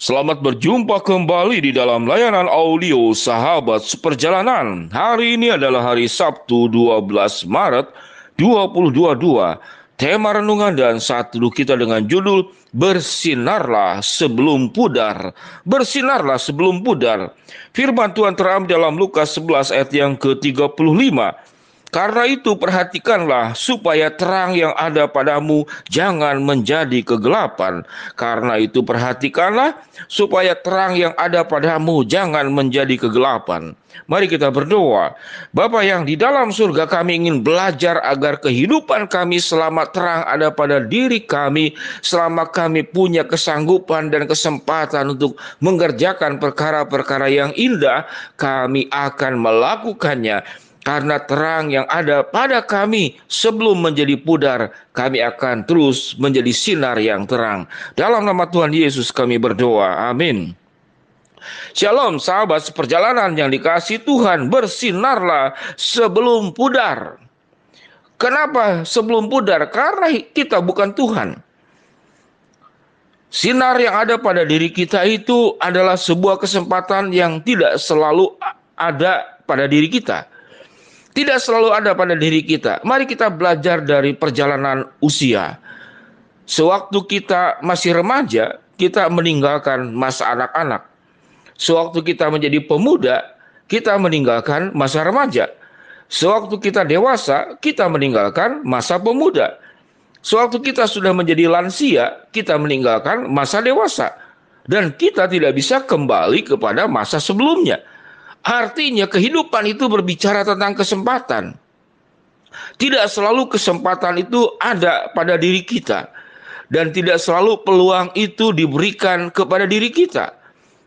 Selamat berjumpa kembali di dalam layanan audio Sahabat Seperjalanan. Hari ini adalah hari Sabtu 12 Maret 2022. Tema renungan dan saat teduh kita dengan judul Bersinarlah Sebelum Pudar. Bersinarlah Sebelum Pudar. Firman Tuhan teram dalam Lukas 11 ayat yang ke-35. Karena itu perhatikanlah supaya terang yang ada padamu jangan menjadi kegelapan. Karena itu perhatikanlah supaya terang yang ada padamu jangan menjadi kegelapan. Mari kita berdoa. Bapa yang di dalam surga kami ingin belajar agar kehidupan kami selama terang ada pada diri kami. Selama kami punya kesanggupan dan kesempatan untuk mengerjakan perkara-perkara yang indah. Kami akan melakukannya karena terang yang ada pada kami sebelum menjadi pudar, kami akan terus menjadi sinar yang terang. Dalam nama Tuhan Yesus kami berdoa. Amin. Shalom sahabat seperjalanan yang dikasih Tuhan bersinarlah sebelum pudar. Kenapa sebelum pudar? Karena kita bukan Tuhan. Sinar yang ada pada diri kita itu adalah sebuah kesempatan yang tidak selalu ada pada diri kita tidak selalu ada pada diri kita. Mari kita belajar dari perjalanan usia. Sewaktu kita masih remaja, kita meninggalkan masa anak-anak. Sewaktu kita menjadi pemuda, kita meninggalkan masa remaja. Sewaktu kita dewasa, kita meninggalkan masa pemuda. Sewaktu kita sudah menjadi lansia, kita meninggalkan masa dewasa. Dan kita tidak bisa kembali kepada masa sebelumnya. Artinya kehidupan itu berbicara tentang kesempatan. Tidak selalu kesempatan itu ada pada diri kita dan tidak selalu peluang itu diberikan kepada diri kita.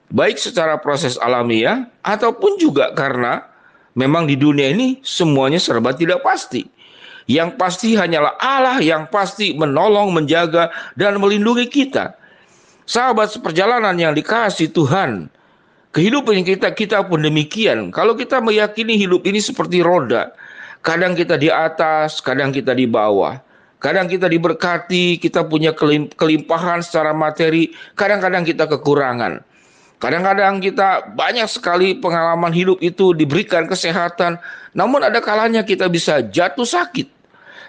Baik secara proses alamiah ataupun juga karena memang di dunia ini semuanya serba tidak pasti. Yang pasti hanyalah Allah yang pasti menolong, menjaga, dan melindungi kita. Sahabat seperjalanan yang dikasih Tuhan, Kehidupan kita kita pun demikian. Kalau kita meyakini hidup ini seperti roda, kadang kita di atas, kadang kita di bawah. Kadang kita diberkati, kita punya kelimpahan secara materi, kadang-kadang kita kekurangan. Kadang-kadang kita banyak sekali pengalaman hidup itu diberikan kesehatan, namun ada kalanya kita bisa jatuh sakit.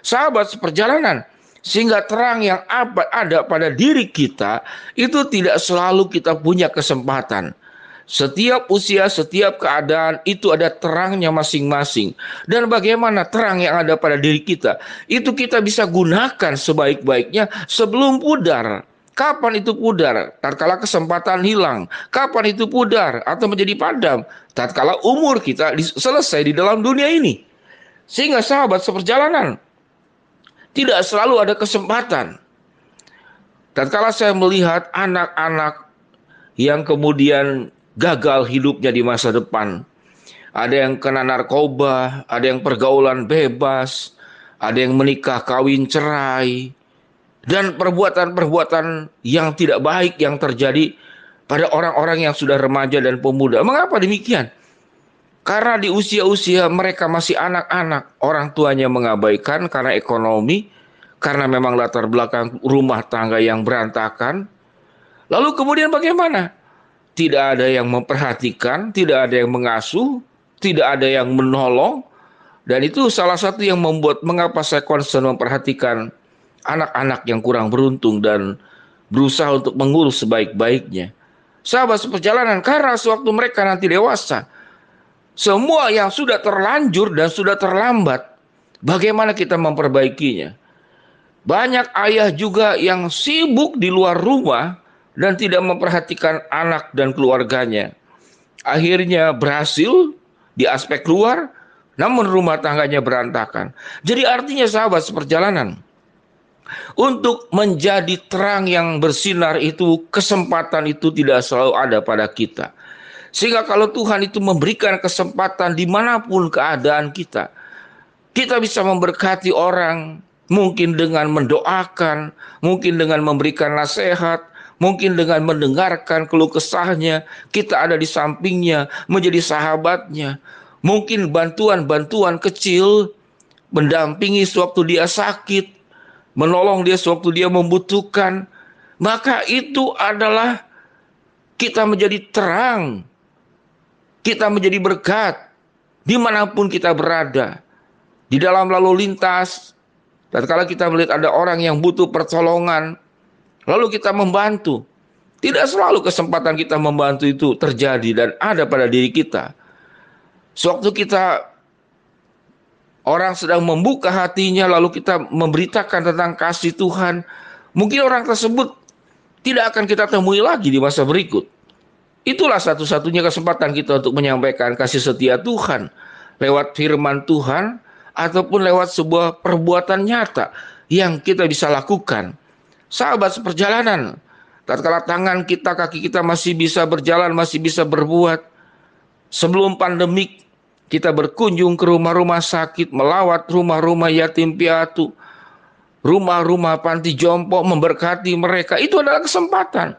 Sahabat seperjalanan, sehingga terang yang abad ada pada diri kita itu tidak selalu kita punya kesempatan. Setiap usia, setiap keadaan itu ada terangnya masing-masing. Dan bagaimana terang yang ada pada diri kita? Itu kita bisa gunakan sebaik-baiknya sebelum pudar. Kapan itu pudar? Tatkala kesempatan hilang. Kapan itu pudar atau menjadi padam? Tatkala umur kita selesai di dalam dunia ini. Sehingga sahabat seperjalanan tidak selalu ada kesempatan. Tatkala saya melihat anak-anak yang kemudian gagal hidupnya di masa depan. Ada yang kena narkoba, ada yang pergaulan bebas, ada yang menikah kawin cerai, dan perbuatan-perbuatan yang tidak baik yang terjadi pada orang-orang yang sudah remaja dan pemuda. Mengapa demikian? Karena di usia-usia mereka masih anak-anak, orang tuanya mengabaikan karena ekonomi, karena memang latar belakang rumah tangga yang berantakan. Lalu kemudian bagaimana? tidak ada yang memperhatikan, tidak ada yang mengasuh, tidak ada yang menolong. Dan itu salah satu yang membuat mengapa saya konsen memperhatikan anak-anak yang kurang beruntung dan berusaha untuk mengurus sebaik-baiknya. Sahabat seperjalanan, karena sewaktu mereka nanti dewasa, semua yang sudah terlanjur dan sudah terlambat, bagaimana kita memperbaikinya? Banyak ayah juga yang sibuk di luar rumah dan tidak memperhatikan anak dan keluarganya. Akhirnya berhasil di aspek luar, namun rumah tangganya berantakan. Jadi artinya sahabat seperjalanan. Untuk menjadi terang yang bersinar itu kesempatan itu tidak selalu ada pada kita. Sehingga kalau Tuhan itu memberikan kesempatan dimanapun keadaan kita, kita bisa memberkati orang, mungkin dengan mendoakan, mungkin dengan memberikan nasihat, Mungkin dengan mendengarkan keluh kesahnya, kita ada di sampingnya, menjadi sahabatnya. Mungkin bantuan-bantuan kecil mendampingi sewaktu dia sakit, menolong dia sewaktu dia membutuhkan. Maka itu adalah kita menjadi terang, kita menjadi berkat dimanapun kita berada. Di dalam lalu lintas, dan kalau kita melihat ada orang yang butuh pertolongan, Lalu kita membantu. Tidak selalu kesempatan kita membantu itu terjadi dan ada pada diri kita. Sewaktu kita orang sedang membuka hatinya lalu kita memberitakan tentang kasih Tuhan, mungkin orang tersebut tidak akan kita temui lagi di masa berikut. Itulah satu-satunya kesempatan kita untuk menyampaikan kasih setia Tuhan lewat firman Tuhan ataupun lewat sebuah perbuatan nyata yang kita bisa lakukan sahabat seperjalanan. Tatkala tangan kita, kaki kita masih bisa berjalan, masih bisa berbuat. Sebelum pandemik, kita berkunjung ke rumah-rumah sakit, melawat rumah-rumah yatim piatu, rumah-rumah panti jompo, memberkati mereka. Itu adalah kesempatan.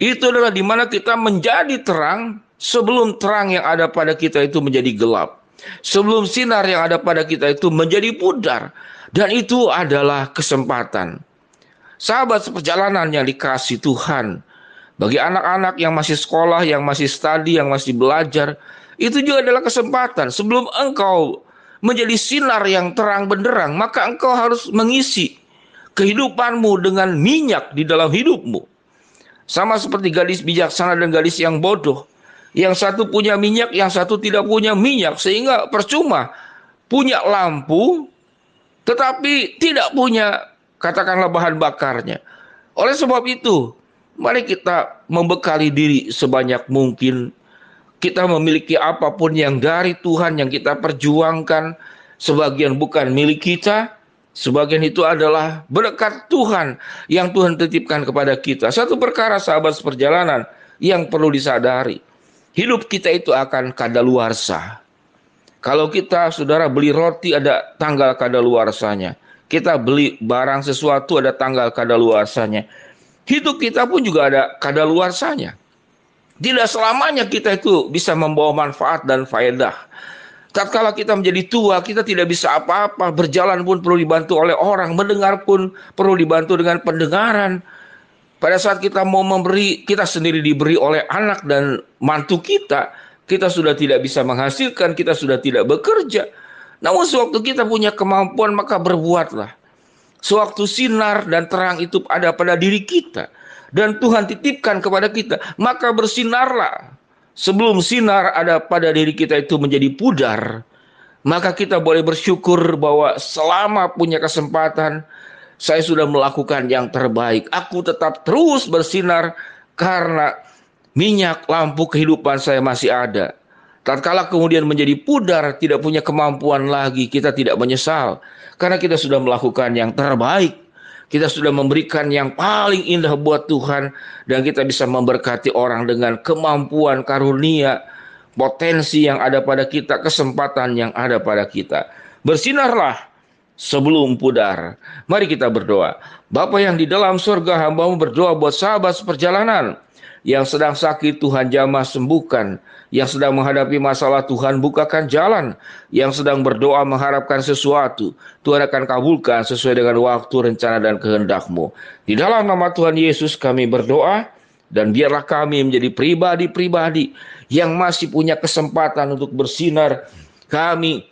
Itu adalah di mana kita menjadi terang sebelum terang yang ada pada kita itu menjadi gelap. Sebelum sinar yang ada pada kita itu menjadi pudar. Dan itu adalah kesempatan. Sahabat seperjalanan yang dikasih Tuhan, bagi anak-anak yang masih sekolah, yang masih studi, yang masih belajar, itu juga adalah kesempatan. Sebelum engkau menjadi sinar yang terang benderang, maka engkau harus mengisi kehidupanmu dengan minyak di dalam hidupmu. Sama seperti gadis bijaksana dan gadis yang bodoh. Yang satu punya minyak, yang satu tidak punya minyak. Sehingga percuma punya lampu, tetapi tidak punya katakanlah bahan bakarnya. Oleh sebab itu, mari kita membekali diri sebanyak mungkin. Kita memiliki apapun yang dari Tuhan yang kita perjuangkan, sebagian bukan milik kita, sebagian itu adalah berkat Tuhan yang Tuhan titipkan kepada kita. Satu perkara sahabat seperjalanan yang perlu disadari. Hidup kita itu akan kadaluarsa. Kalau kita saudara beli roti ada tanggal kadaluarsanya kita beli barang sesuatu ada tanggal kadaluarsanya. Hidup kita pun juga ada kadaluarsanya. Tidak selamanya kita itu bisa membawa manfaat dan faedah. Tatkala kita menjadi tua, kita tidak bisa apa-apa. Berjalan pun perlu dibantu oleh orang, mendengar pun perlu dibantu dengan pendengaran. Pada saat kita mau memberi, kita sendiri diberi oleh anak dan mantu kita, kita sudah tidak bisa menghasilkan, kita sudah tidak bekerja. Namun oh, sewaktu kita punya kemampuan maka berbuatlah. Sewaktu sinar dan terang itu ada pada diri kita dan Tuhan titipkan kepada kita, maka bersinarlah. Sebelum sinar ada pada diri kita itu menjadi pudar, maka kita boleh bersyukur bahwa selama punya kesempatan saya sudah melakukan yang terbaik. Aku tetap terus bersinar karena minyak lampu kehidupan saya masih ada. Tatkala kemudian menjadi pudar, tidak punya kemampuan lagi, kita tidak menyesal karena kita sudah melakukan yang terbaik. Kita sudah memberikan yang paling indah buat Tuhan dan kita bisa memberkati orang dengan kemampuan karunia, potensi yang ada pada kita, kesempatan yang ada pada kita. Bersinarlah sebelum pudar. Mari kita berdoa. Bapak yang di dalam surga, hambamu berdoa buat sahabat seperjalanan yang sedang sakit Tuhan jamah sembuhkan. Yang sedang menghadapi masalah Tuhan bukakan jalan. Yang sedang berdoa mengharapkan sesuatu. Tuhan akan kabulkan sesuai dengan waktu, rencana, dan kehendakmu. Di dalam nama Tuhan Yesus kami berdoa. Dan biarlah kami menjadi pribadi-pribadi yang masih punya kesempatan untuk bersinar. Kami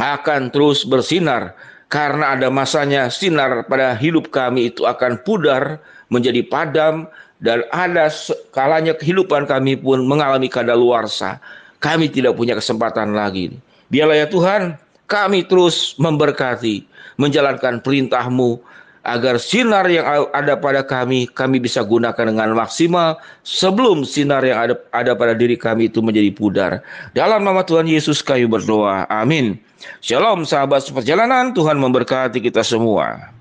akan terus bersinar karena ada masanya sinar pada hidup kami itu akan pudar menjadi padam dan ada kalanya kehidupan kami pun mengalami luar Kami tidak punya kesempatan lagi. Biarlah ya Tuhan, kami terus memberkati, menjalankan perintahMu agar sinar yang ada pada kami kami bisa gunakan dengan maksimal sebelum sinar yang ada, ada pada diri kami itu menjadi pudar. Dalam nama Tuhan Yesus kami berdoa. Amin. Shalom sahabat seperjalanan, Tuhan memberkati kita semua.